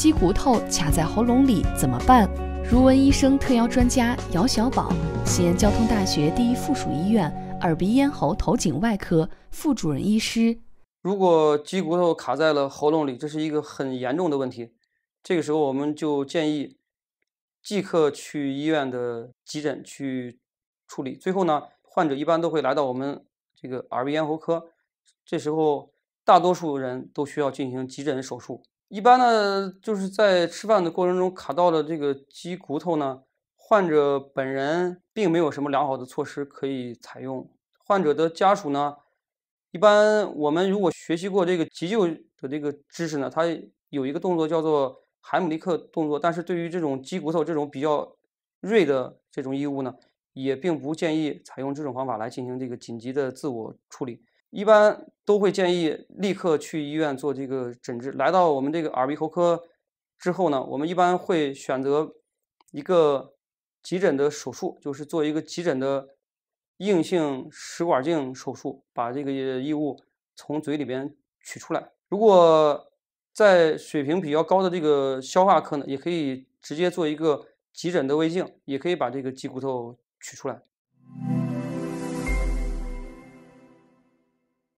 鸡骨头卡在喉咙里怎么办？如闻医生特邀专家姚小宝，西安交通大学第一附属医院耳鼻咽喉头颈外科副主任医师。如果鸡骨头卡在了喉咙里，这是一个很严重的问题。这个时候，我们就建议即刻去医院的急诊去处理。最后呢，患者一般都会来到我们这个耳鼻咽喉科，这时候大多数人都需要进行急诊手术。一般呢，就是在吃饭的过程中卡到了这个鸡骨头呢，患者本人并没有什么良好的措施可以采用。患者的家属呢，一般我们如果学习过这个急救的这个知识呢，它有一个动作叫做海姆立克动作。但是对于这种鸡骨头这种比较锐的这种异物呢，也并不建议采用这种方法来进行这个紧急的自我处理。一般。都会建议立刻去医院做这个诊治。来到我们这个耳鼻喉科之后呢，我们一般会选择一个急诊的手术，就是做一个急诊的硬性食管镜手术，把这个异物从嘴里边取出来。如果在水平比较高的这个消化科呢，也可以直接做一个急诊的胃镜，也可以把这个鸡骨头取出来。